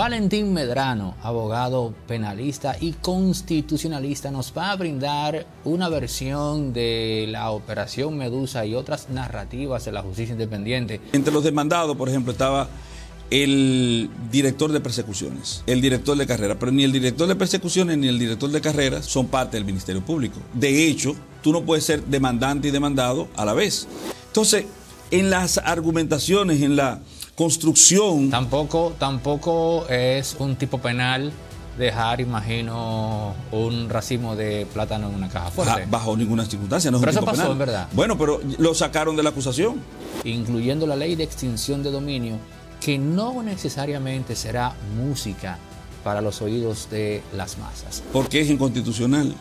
Valentín Medrano, abogado penalista y constitucionalista, nos va a brindar una versión de la Operación Medusa y otras narrativas de la justicia independiente. Entre los demandados, por ejemplo, estaba el director de persecuciones, el director de carrera, pero ni el director de persecuciones ni el director de carrera son parte del Ministerio Público. De hecho, tú no puedes ser demandante y demandado a la vez. Entonces, en las argumentaciones, en la construcción. Tampoco, tampoco es un tipo penal dejar, imagino, un racimo de plátano en una caja fuerte. Bajo ninguna circunstancia, no es pero un eso pasó, En verdad. Bueno, pero lo sacaron de la acusación. Incluyendo la ley de extinción de dominio, que no necesariamente será música para los oídos de las masas. Porque es inconstitucional,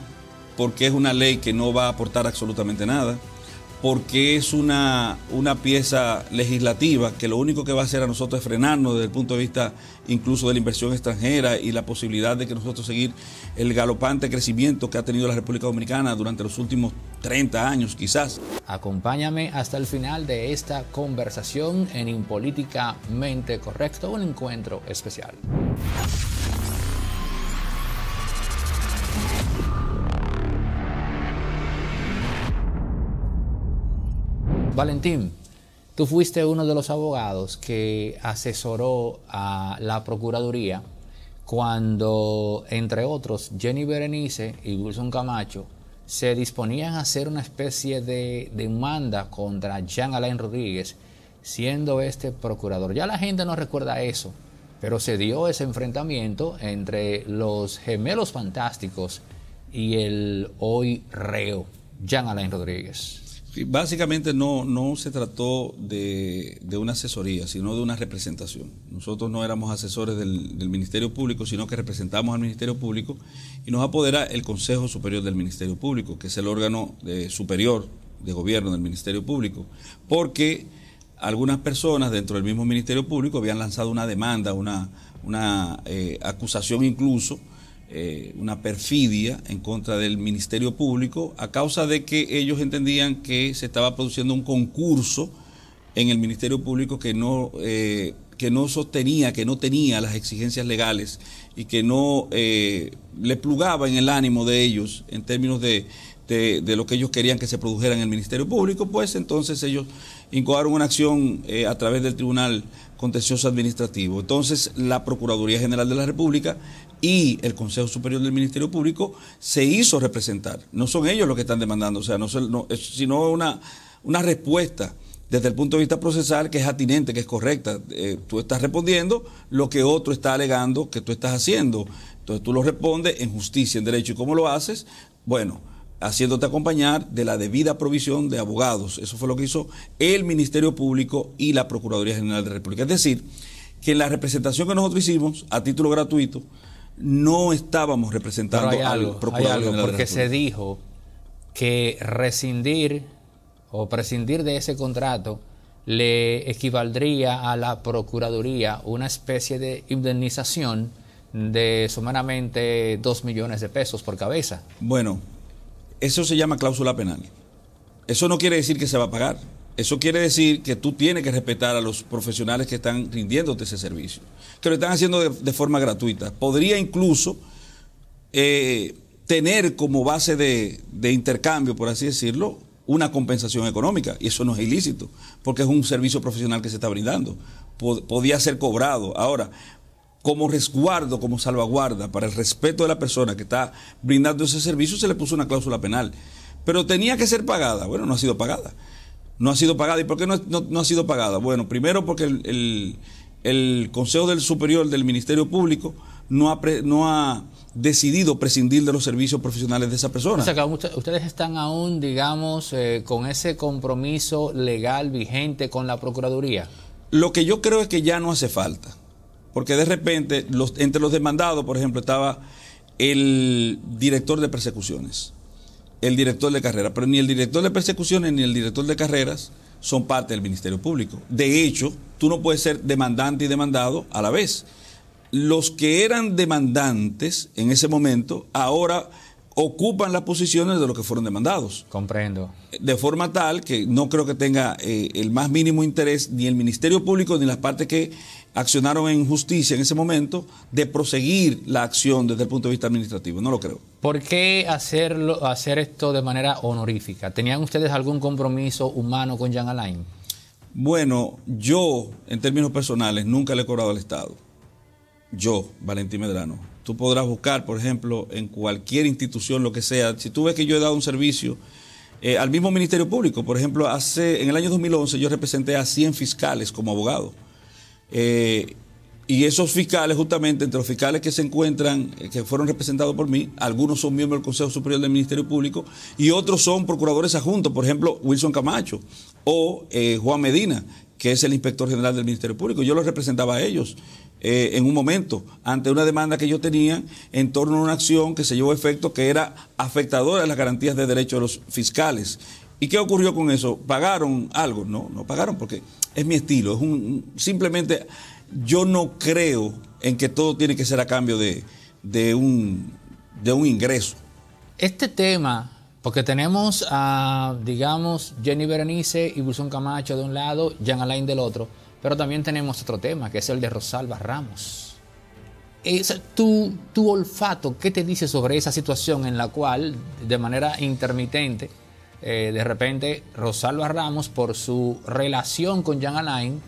porque es una ley que no va a aportar absolutamente nada porque es una, pieza legislativa que lo único que va a hacer a nosotros es frenarnos desde el punto de vista incluso de la inversión extranjera y la posibilidad de que nosotros seguir el galopante crecimiento que ha tenido la República Dominicana durante los últimos 30 años quizás. Acompáñame hasta el final de esta conversación en Impolíticamente Correcto, un encuentro especial. Valentín, tú fuiste uno de los abogados que asesoró a la Procuraduría cuando, entre otros, Jenny Berenice y Wilson Camacho se disponían a hacer una especie de demanda contra Jean Alain Rodríguez, siendo este procurador. Ya la gente no recuerda eso, pero se dio ese enfrentamiento entre los gemelos fantásticos y el hoy reo, Jean Alain Rodríguez básicamente no, no se trató de, una asesoría, sino de una representación. Nosotros no éramos asesores del, Ministerio Público, sino que representamos al Ministerio Público y nos apodera el Consejo Superior del Ministerio Público, que es el órgano eh, superior de gobierno del Ministerio Público, porque algunas personas dentro del mismo Ministerio Público habían lanzado una demanda, una, eh, acusación incluso eh, una perfidia en contra del Ministerio Público a causa de que ellos entendían que se estaba produciendo un concurso en el Ministerio Público que no, eh, que no sostenía, que no tenía las exigencias legales y que no eh, le plugaba en el ánimo de ellos en términos de, lo que ellos querían que se produjera en el Ministerio Público, pues entonces ellos incoaron una acción a través del Tribunal contencioso administrativo. Entonces, la Procuraduría General de la República y el Consejo Superior del Ministerio Público se hizo representar. No son ellos los que están demandando, o sea, no, sino una, una respuesta desde el punto de vista procesal que es atinente, que es correcta. Eh, tú estás respondiendo lo que otro está alegando que tú estás haciendo. Entonces tú lo respondes en justicia, en derecho. ¿Y cómo lo haces? Bueno, haciéndote acompañar de la debida provisión de abogados. Eso fue lo que hizo el Ministerio Público y la Procuraduría General de la República. Es decir, que en la representación que nosotros hicimos a título gratuito, no estábamos representando algo, al Procurador Porque se dijo que rescindir o prescindir de ese contrato le equivaldría a la Procuraduría una especie de indemnización de sumanamente dos millones de pesos por cabeza. Bueno, eso se llama cláusula penal. Eso no quiere decir que se va a pagar. Eso quiere decir que tú tienes que respetar a los profesionales que están rindiéndote ese servicio, que lo están haciendo de, forma gratuita. Podría incluso eh, tener como base de, intercambio, por así decirlo, una compensación económica. Y eso no es ilícito, porque es un servicio profesional que se está brindando. Podría podía ser cobrado. Ahora, como resguardo, como salvaguarda para el respeto de la persona que está brindando ese servicio, se le puso una cláusula penal. Pero tenía que ser pagada. Bueno, no ha sido pagada. No ha sido pagada. ¿Y por qué no, ha sido pagada? Bueno, primero porque el, Consejo del Superior del Ministerio Público no ha, decidido prescindir de los servicios profesionales de esa persona. O sea, ustedes están aún, digamos, eh, con ese compromiso legal vigente con la Procuraduría. Lo que yo creo es que ya no hace falta. Porque de repente, entre los demandados, por ejemplo, estaba el director de persecuciones, el director de carreras, pero ni el director de persecuciones ni el director de carreras son parte del Ministerio Público. De hecho, tú no puedes ser demandante y demandado a la vez. Los que eran demandantes en ese momento, ahora ocupan las posiciones de los que fueron demandados. Comprendo. De forma tal que no creo que tenga eh, el más mínimo interés ni el Ministerio Público ni las partes que accionaron en justicia en ese momento de proseguir la acción desde el punto de vista administrativo. No lo creo. ¿Por qué hacer esto de manera honorífica? ¿Tenían ustedes algún compromiso humano con Jean Alain? Bueno, yo, en términos personales, nunca le he cobrado al Estado. Yo, Valentín Medrano, Tú podrás buscar, por ejemplo, en cualquier institución, lo que sea. Si tú ves que yo he dado un servicio eh, al mismo Ministerio Público, por ejemplo, hace, en el año 2011 yo representé a 100 fiscales como abogado. Eh, y esos fiscales, justamente entre los fiscales que se encuentran, eh, que fueron representados por mí, algunos son miembros del Consejo Superior del Ministerio Público y otros son procuradores adjuntos, por ejemplo, Wilson Camacho o Juan Medina, que es el inspector general del Ministerio Público. Yo los representaba a ellos eh, en un momento ante una demanda que yo tenía en torno a una acción que se llevó a efecto que era afectadora a las garantías de derechos de los fiscales. ¿Y qué ocurrió con eso? ¿Pagaron algo? No, no pagaron porque es mi estilo. Es un, simplemente yo no creo en que todo tiene que ser a cambio de, un, de un ingreso. Este tema, porque tenemos a, digamos, Jenny Berenice y Wilson Camacho de un lado, Jean Alain del otro pero también tenemos otro tema, que es el de Rosalba Ramos. Es, tu, tu olfato, ¿qué te dice sobre esa situación en la cual, de manera intermitente, eh, de repente Rosalba Ramos, por su relación con Jan Alain,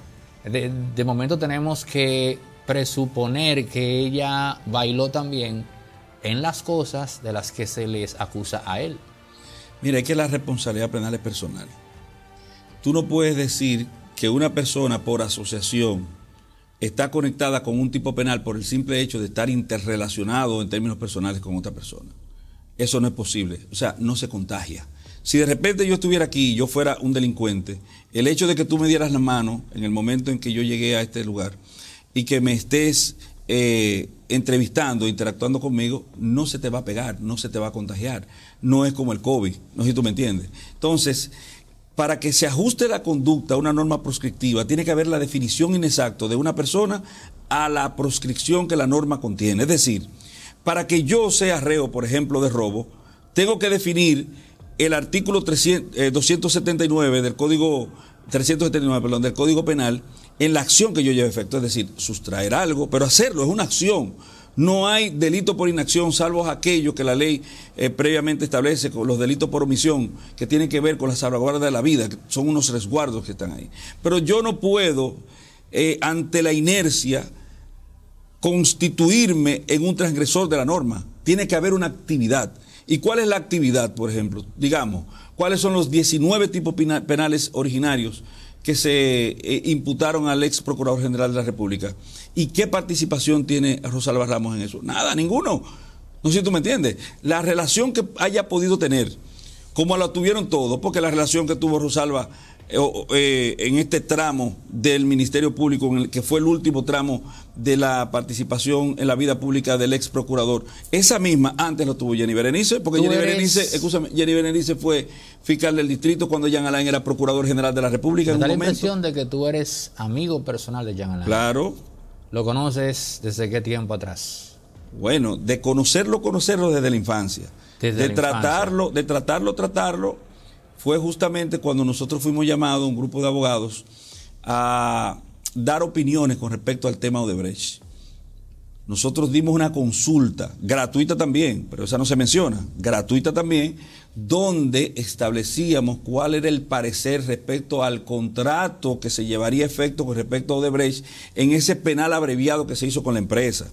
de, momento tenemos que presuponer que ella bailó también en las cosas de las que se les acusa a él. Mira, es que la responsabilidad penal es personal. Tú no puedes decir que una persona por asociación está conectada con un tipo penal por el simple hecho de estar interrelacionado en términos personales con otra persona. Eso no es posible, o sea, no se contagia. Si de repente yo estuviera aquí y yo fuera un delincuente, el hecho de que tú me dieras la mano en el momento en que yo llegué a este lugar y que me estés eh, entrevistando, interactuando conmigo, no se te va a pegar, no se te va a contagiar. No es como el COVID, no sé si tú me entiendes. Entonces, para que se ajuste la conducta a una norma proscriptiva, tiene que haber la definición inexacta de una persona a la proscripción que la norma contiene. Es decir, para que yo sea reo, por ejemplo, de robo, tengo que definir el artículo 279 eh, del Código 379, del Código Penal en la acción que yo lleve efecto, es decir, sustraer algo, pero hacerlo es una acción no hay delito por inacción, salvo aquellos que la ley eh, previamente establece, los delitos por omisión, que tienen que ver con la salvaguarda de la vida, que son unos resguardos que están ahí. Pero yo no puedo, eh, ante la inercia, constituirme en un transgresor de la norma. Tiene que haber una actividad. ¿Y cuál es la actividad, por ejemplo? Digamos, ¿cuáles son los 19 tipos penales originarios que se eh, imputaron al ex procurador general de la República. ¿Y qué participación tiene Rosalba Ramos en eso? Nada, ninguno. No sé si tú me entiendes. La relación que haya podido tener, como la tuvieron todos, porque la relación que tuvo Rosalba eh, eh, en este tramo del Ministerio Público, en el que fue el último tramo de la participación en la vida pública del ex procurador. Esa misma antes lo tuvo Jenny Berenice, porque Jenny, Berenice, fue fiscal del distrito cuando Jean Alain era procurador general de la República. Me da la impresión de que tú eres amigo personal de Jean Alain. Claro. ¿Lo conoces desde qué tiempo atrás? Bueno, de conocerlo, conocerlo desde la infancia. Desde de tratarlo, de tratarlo, tratarlo fue justamente cuando nosotros fuimos llamados, un grupo de abogados, a dar opiniones con respecto al tema Odebrecht. Nosotros dimos una consulta, gratuita también, pero esa no se menciona, gratuita también, donde establecíamos cuál era el parecer respecto al contrato que se llevaría a efecto con respecto a Odebrecht en ese penal abreviado que se hizo con la empresa.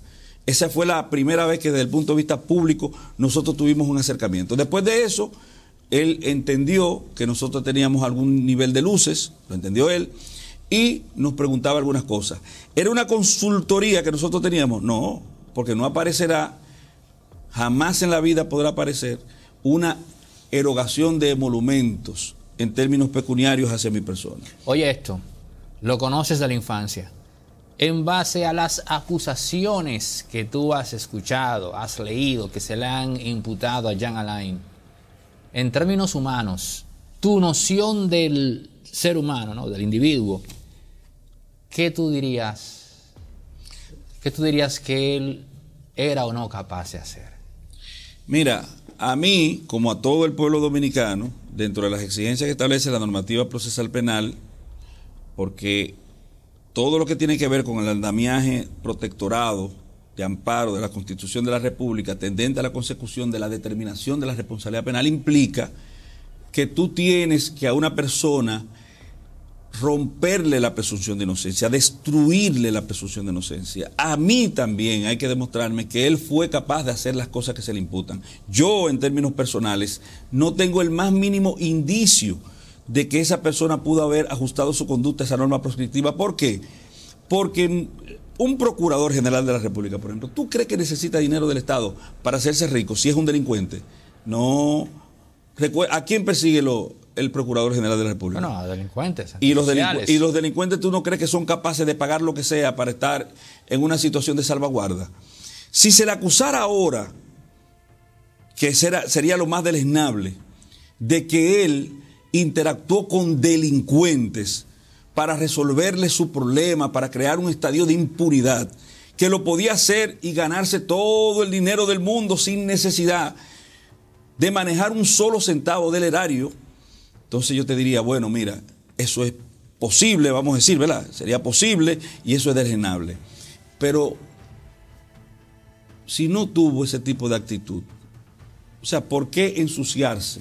Esa fue la primera vez que desde el punto de vista público nosotros tuvimos un acercamiento. Después de eso, él entendió que nosotros teníamos algún nivel de luces, lo entendió él, y nos preguntaba algunas cosas. ¿Era una consultoría que nosotros teníamos? No, porque no aparecerá, jamás en la vida podrá aparecer una erogación de emolumentos en términos pecuniarios hacia mi persona. Oye esto, lo conoces de la infancia. En base a las acusaciones que tú has escuchado, has leído, que se le han imputado a Jean Alain, en términos humanos, tu noción del ser humano, ¿no? del individuo, ¿qué tú dirías? ¿Qué tú dirías que él era o no capaz de hacer? Mira, a mí, como a todo el pueblo dominicano, dentro de las exigencias que establece la normativa procesal penal, porque todo lo que tiene que ver con el andamiaje protectorado, de amparo de la Constitución de la República tendente a la consecución de la determinación de la responsabilidad penal implica que tú tienes que a una persona romperle la presunción de inocencia, destruirle la presunción de inocencia. A mí también hay que demostrarme que él fue capaz de hacer las cosas que se le imputan. Yo, en términos personales, no tengo el más mínimo indicio de que esa persona pudo haber ajustado su conducta a esa norma proscriptiva. ¿Por qué? Porque un procurador general de la República, por ejemplo, ¿tú crees que necesita dinero del Estado para hacerse rico si es un delincuente? No. ¿A quién persigue el procurador general de la República? No, a delincuentes. Y los, delincuentes, ¿tú no crees que son capaces de pagar lo que sea para estar en una situación de salvaguarda? Si se le acusara ahora, que será, sería lo más deleznable, de que él interactuó con delincuentes para resolverle su problema, para crear un estadio de impuridad, que lo podía hacer y ganarse todo el dinero del mundo sin necesidad de manejar un solo centavo del erario, entonces yo te diría, bueno, mira, eso es posible, vamos a decir, ¿verdad? Sería posible y eso es desgenable. Pero si no tuvo ese tipo de actitud, o sea, ¿por qué ensuciarse?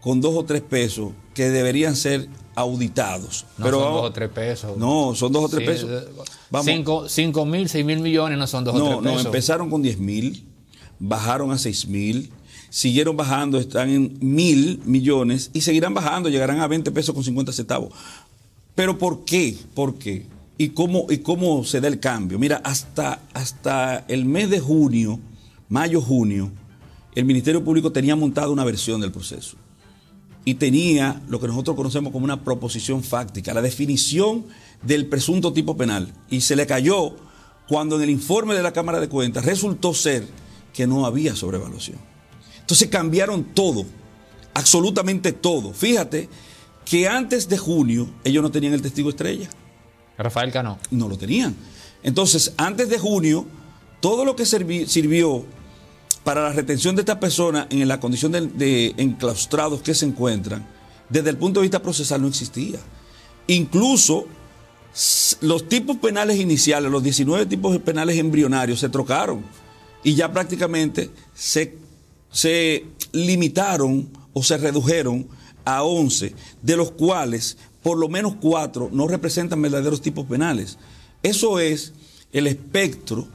con dos o tres pesos que deberían ser auditados. No Pero son dos o tres pesos. No, son dos o tres pesos. Vamos. Cinco, mil, seis mil millones no son dos o tres pesos. No, empezaron con diez mil, bajaron a seis mil, siguieron bajando, están en mil millones y seguirán bajando, llegarán a 20 pesos con 50 centavos. Pero ¿por qué? ¿Por qué? ¿Y cómo, y cómo se da el cambio? Mira, hasta, hasta el mes de junio, mayo-junio, el Ministerio Público tenía montada una versión del proceso y tenía lo que nosotros conocemos como una proposición fáctica, la definición del presunto tipo penal. Y se le cayó cuando en el informe de la Cámara de Cuentas resultó ser que no había sobrevaluación. Entonces cambiaron todo, absolutamente todo. Fíjate que antes de junio ellos no tenían el testigo estrella. Rafael Cano. No lo tenían. Entonces, antes de junio, todo lo que sirvió para la retención de esta persona en la condición de, enclaustrados que se encuentran, desde el punto de vista procesal no existía. Incluso los tipos penales iniciales, los 19 tipos penales embrionarios, se trocaron y ya prácticamente se, se limitaron o se redujeron a 11, de los cuales por lo menos 4 no representan verdaderos tipos penales. Eso es el espectro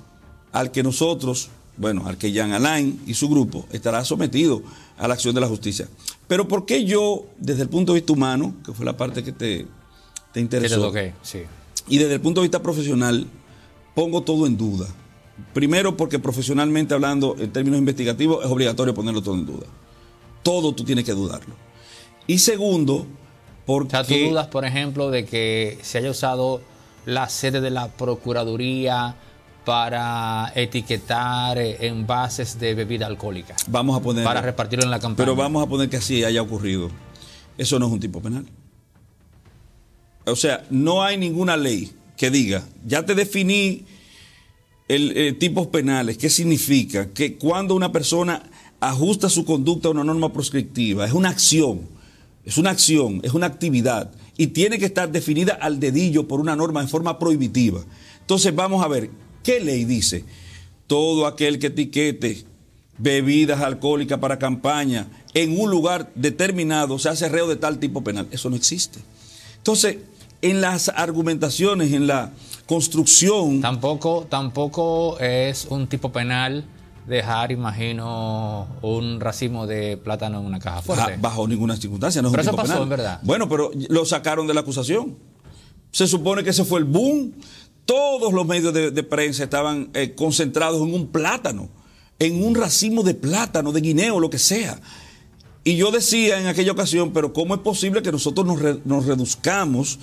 al que nosotros bueno, al Jan Alain y su grupo estará sometido a la acción de la justicia. Pero ¿por qué yo, desde el punto de vista humano, que fue la parte que te, te interesó, te sí. y desde el punto de vista profesional, pongo todo en duda? Primero, porque profesionalmente hablando, en términos investigativos, es obligatorio ponerlo todo en duda. Todo tú tienes que dudarlo. Y segundo, porque... O dudas, por ejemplo, de que se haya usado la sede de la Procuraduría para etiquetar eh, envases de bebida alcohólica. Vamos a poner. Para repartirlo en la campaña. Pero vamos a poner que así haya ocurrido. Eso no es un tipo penal. O sea, no hay ninguna ley que diga, ya te definí el, eh, tipos penales, qué significa, que cuando una persona ajusta su conducta a una norma proscriptiva, es una acción, es una acción, es una actividad y tiene que estar definida al dedillo por una norma en forma prohibitiva. Entonces vamos a ver, ¿Qué ley dice? Todo aquel que etiquete bebidas alcohólicas para campaña en un lugar determinado se hace reo de tal tipo penal. Eso no existe. Entonces, en las argumentaciones, en la construcción... Tampoco, tampoco es un tipo penal dejar, imagino, un racimo de plátano en una caja fuerte. Bajo ninguna circunstancia, no es eso pasó, En verdad. Bueno, pero lo sacaron de la acusación. Se supone que ese fue el boom todos los medios de, prensa estaban eh, concentrados en un plátano, en un racimo de plátano, de guineo, lo que sea. Y yo decía en aquella ocasión, pero ¿cómo es posible que nosotros nos, reduzcamos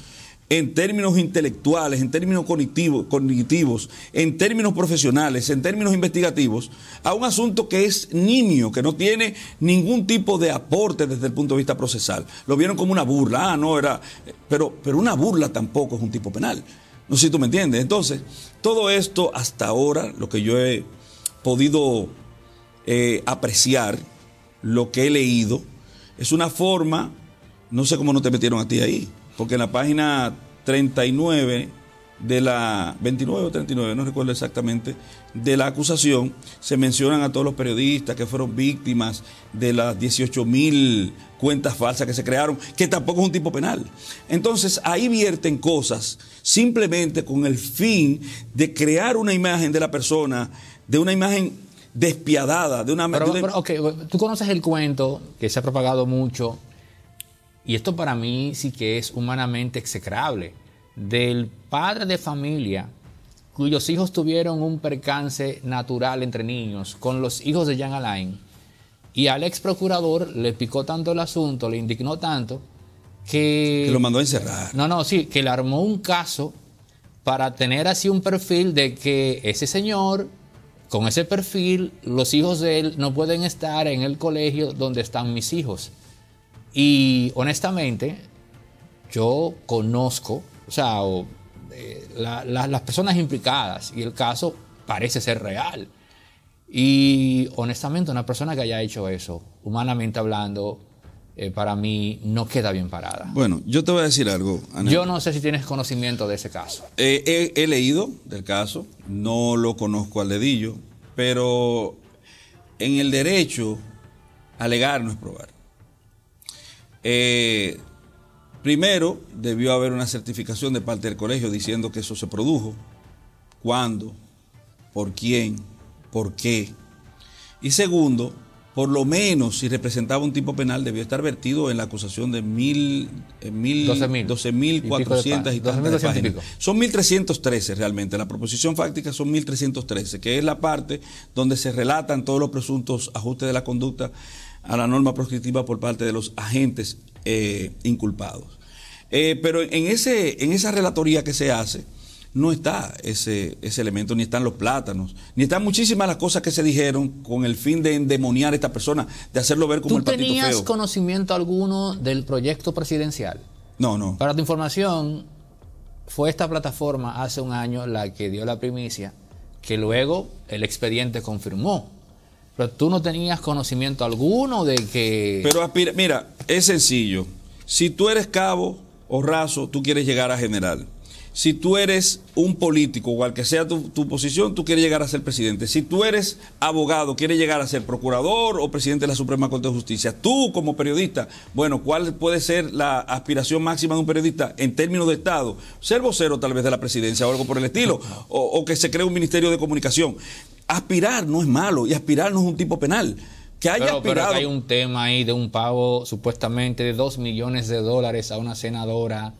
en términos intelectuales, en términos cognitivos, cognitivos, en términos profesionales, en términos investigativos, a un asunto que es niño, que no tiene ningún tipo de aporte desde el punto de vista procesal. Lo vieron como una burla, ah, no, era, pero, pero una burla tampoco es un tipo penal. No sé si tú me entiendes. Entonces, todo esto hasta ahora, lo que yo he podido eh, apreciar, lo que he leído, es una forma, no sé cómo no te metieron a ti ahí, porque en la página 39 de la 29 o 39, no recuerdo exactamente, de la acusación, se mencionan a todos los periodistas que fueron víctimas de las 18 mil cuentas falsas que se crearon, que tampoco es un tipo penal. Entonces ahí vierten cosas simplemente con el fin de crear una imagen de la persona, de una imagen despiadada, de una... Pero, tú conoces el cuento que se ha propagado mucho, y esto para mí sí que es humanamente execrable del padre de familia cuyos hijos tuvieron un percance natural entre niños con los hijos de Jean Alain. Y al ex procurador le picó tanto el asunto, le indignó tanto, que... Que lo mandó a encerrar. No, no, sí, que le armó un caso para tener así un perfil de que ese señor, con ese perfil, los hijos de él no pueden estar en el colegio donde están mis hijos. Y honestamente, yo conozco o sea, eh, las personas implicadas y el caso parece ser real. Y honestamente, una persona que haya hecho eso, humanamente hablando, eh, para mí no queda bien parada. Bueno, yo te voy a decir algo. Yo no sé si tienes conocimiento de ese caso. Eh, he, leído del caso, no lo conozco al dedillo, pero en el derecho, alegar no es probar. Eh, Primero, debió haber una certificación de parte del colegio diciendo que eso se produjo, cuándo, por quién, por qué. Y segundo, por lo menos si representaba un tipo penal, debió estar vertido en la acusación de mil, eh, mil 12.400 y Son 1.313 realmente, la proposición fáctica son 1.313, que es la parte donde se relatan todos los presuntos ajustes de la conducta a la norma proscriptiva por parte de los agentes eh, inculpados. Eh, pero en, ese, en esa relatoría que se hace, no está ese, ese elemento, ni están los plátanos, ni están muchísimas las cosas que se dijeron con el fin de endemoniar a esta persona, de hacerlo ver como el patito tenías conocimiento alguno del proyecto presidencial? No, no. Para tu información, fue esta plataforma hace un año la que dio la primicia, que luego el expediente confirmó pero tú no tenías conocimiento alguno de que... Pero aspira, mira, es sencillo. Si tú eres cabo o raso, tú quieres llegar a general. Si tú eres un político, cual que sea tu, posición, tú quieres llegar a ser presidente. Si tú eres abogado, quieres llegar a ser procurador o presidente de la Suprema Corte de Justicia. Tú como periodista, bueno, ¿cuál puede ser la aspiración máxima de un periodista en términos de Estado? Ser vocero tal vez de la presidencia o algo por el estilo, o, o que se cree un ministerio de comunicación aspirar no es malo y aspirar no es un tipo penal. Que haya aspirado... pero hay un tema ahí de un pago supuestamente de 2 millones de dólares a una senadora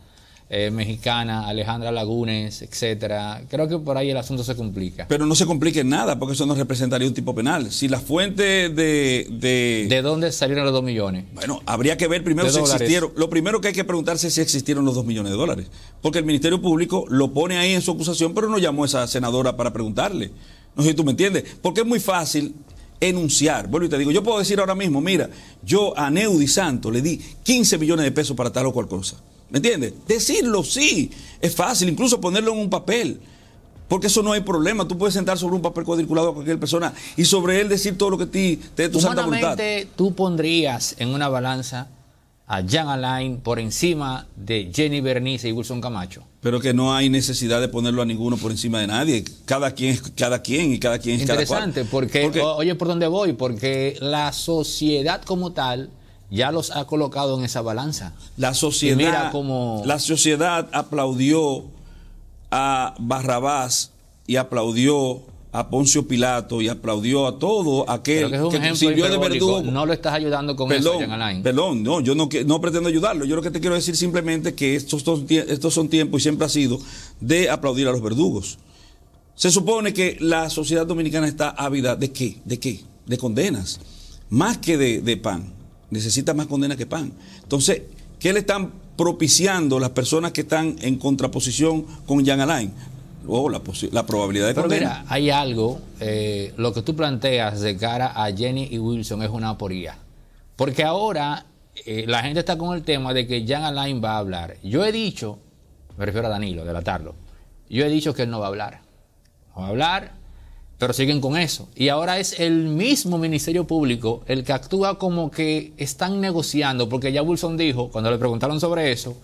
eh, mexicana, Alejandra Lagunes, etcétera. Creo que por ahí el asunto se complica. Pero no se complique en nada, porque eso no representaría un tipo penal. Si la fuente de, de. dónde salieron los 2 millones? Bueno, habría que ver primero si existieron. Lo primero que hay que preguntarse es si existieron los 2 millones de dólares. Porque el Ministerio Público lo pone ahí en su acusación, pero no llamó a esa senadora para preguntarle. No sé si tú me entiendes. Porque es muy fácil enunciar. Vuelvo y te digo, yo puedo decir ahora mismo, mira, yo a Neudi Santo le di 15 millones de pesos para tal o cual cosa. ¿Me entiendes? Decirlo sí, es fácil, incluso ponerlo en un papel. Porque eso no hay problema. Tú puedes sentar sobre un papel cuadriculado a cualquier persona y sobre él decir todo lo que te, te dé tu santa voluntad. tú pondrías en una balanza a Jan Alain por encima de Jenny Bernice y Wilson Camacho. Pero que no hay necesidad de ponerlo a ninguno por encima de nadie. Cada quien es cada quien y cada quien es Interesante, porque, oye, ¿por dónde voy? Porque la sociedad como tal ya los ha colocado en esa balanza. La sociedad, como... la sociedad aplaudió a Barrabás y aplaudió a Poncio Pilato y aplaudió a todo aquel que, sirvió de verdugo. No lo estás ayudando con perdón, eso, Perdón, no, yo no, no pretendo ayudarlo. Yo lo que te quiero decir simplemente que estos, estos son tiempos y siempre ha sido de aplaudir a los verdugos. Se supone que la sociedad dominicana está ávida de qué, de qué, de condenas, más que de, pan. Necesita más condenas que pan. Entonces, ¿qué le están propiciando las personas que están en contraposición con Jean Alain? luego la, probabilidad de Pero mira, hay algo, eh, lo que tú planteas de cara a Jenny y Wilson es una aporía. Porque ahora eh, la gente está con el tema de que Jan Alain va a hablar. Yo he dicho, me refiero a Danilo, delatarlo, yo he dicho que él no va a hablar. No va a hablar, pero siguen con eso. Y ahora es el mismo Ministerio Público el que actúa como que están negociando, porque ya Wilson dijo, cuando le preguntaron sobre eso,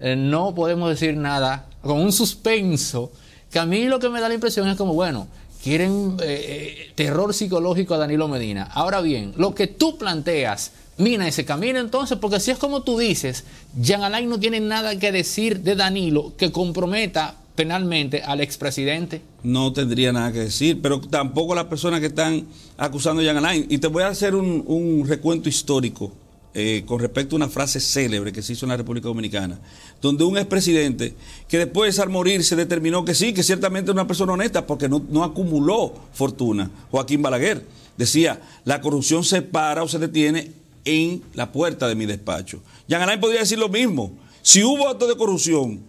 eh, no podemos decir nada, con un suspenso que a mí lo que me da la impresión es como, bueno, quieren eh, eh, terror psicológico a Danilo Medina. Ahora bien, lo que tú planteas mina ese camino entonces, porque si es como tú dices, Jean Alain no tiene nada que decir de Danilo que comprometa penalmente al expresidente. No tendría nada que decir, pero tampoco las personas que están acusando a Jean Alain. Y te voy a hacer un recuento histórico. Eh, con respecto a una frase célebre que se hizo en la República Dominicana, donde un expresidente que después al morir se determinó que sí, que ciertamente es una persona honesta porque no, acumuló fortuna, Joaquín Balaguer, decía, la corrupción se para o se detiene en la puerta de mi despacho. ya Alain podría decir lo mismo, si hubo acto de corrupción,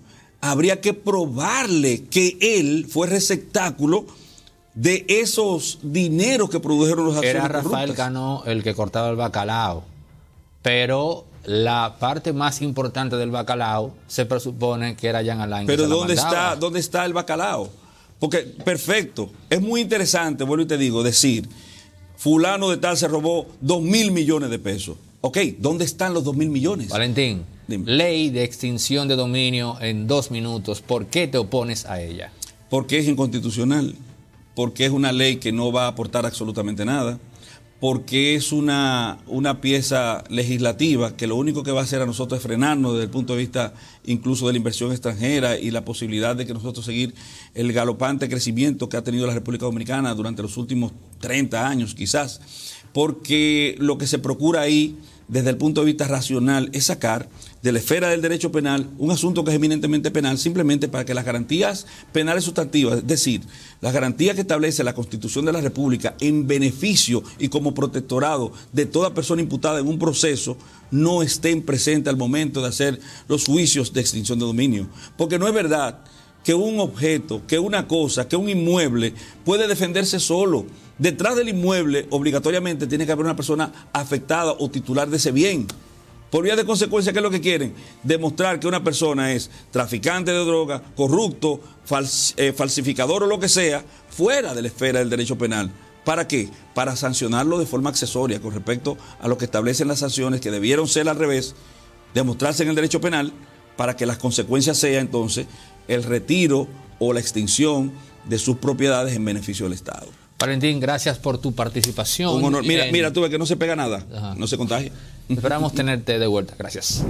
habría que probarle que él fue receptáculo de esos dineros que produjeron los Era Rafael Cano el que cortaba el bacalao pero la parte más importante del bacalao se presupone que era Jean Alain. Pero ¿dónde está, ¿dónde está el bacalao? Porque, perfecto, es muy interesante, vuelvo y te digo, decir, fulano de tal se robó 2 mil millones de pesos. Ok, ¿dónde están los 2 mil millones? Valentín, ley de extinción de dominio en dos minutos, ¿por qué te opones a ella? Porque es inconstitucional, porque es una ley que no va a aportar absolutamente nada porque es una, una pieza legislativa que lo único que va a hacer a nosotros es frenarnos desde el punto de vista incluso de la inversión extranjera y la posibilidad de que nosotros seguir el galopante crecimiento que ha tenido la República Dominicana durante los últimos 30 años quizás, porque lo que se procura ahí desde el punto de vista racional es sacar de la esfera del derecho penal un asunto que es eminentemente penal, simplemente para que las garantías penales sustantivas, es decir, las garantías que establece la Constitución de la República en beneficio y como protectorado de toda persona imputada en un proceso, no estén presentes al momento de hacer los juicios de extinción de dominio. Porque no es verdad que un objeto, que una cosa, que un inmueble puede defenderse solo. Detrás del inmueble obligatoriamente tiene que haber una persona afectada o titular de ese bien. Por vía de consecuencia, ¿qué es lo que quieren? Demostrar que una persona es traficante de droga, corrupto, eh, falsificador o lo que sea, fuera de la esfera del derecho penal. ¿Para qué? Para sancionarlo de forma accesoria con respecto a lo que establecen las sanciones que debieron ser al revés, demostrarse en el derecho penal, para que las consecuencias sean entonces el retiro o la extinción de sus propiedades en beneficio del Estado. Valentín, gracias por tu participación. Un honor. Mira, mira, tú ves que no se pega nada, no se contagia. Esperamos tenerte de vuelta. Gracias.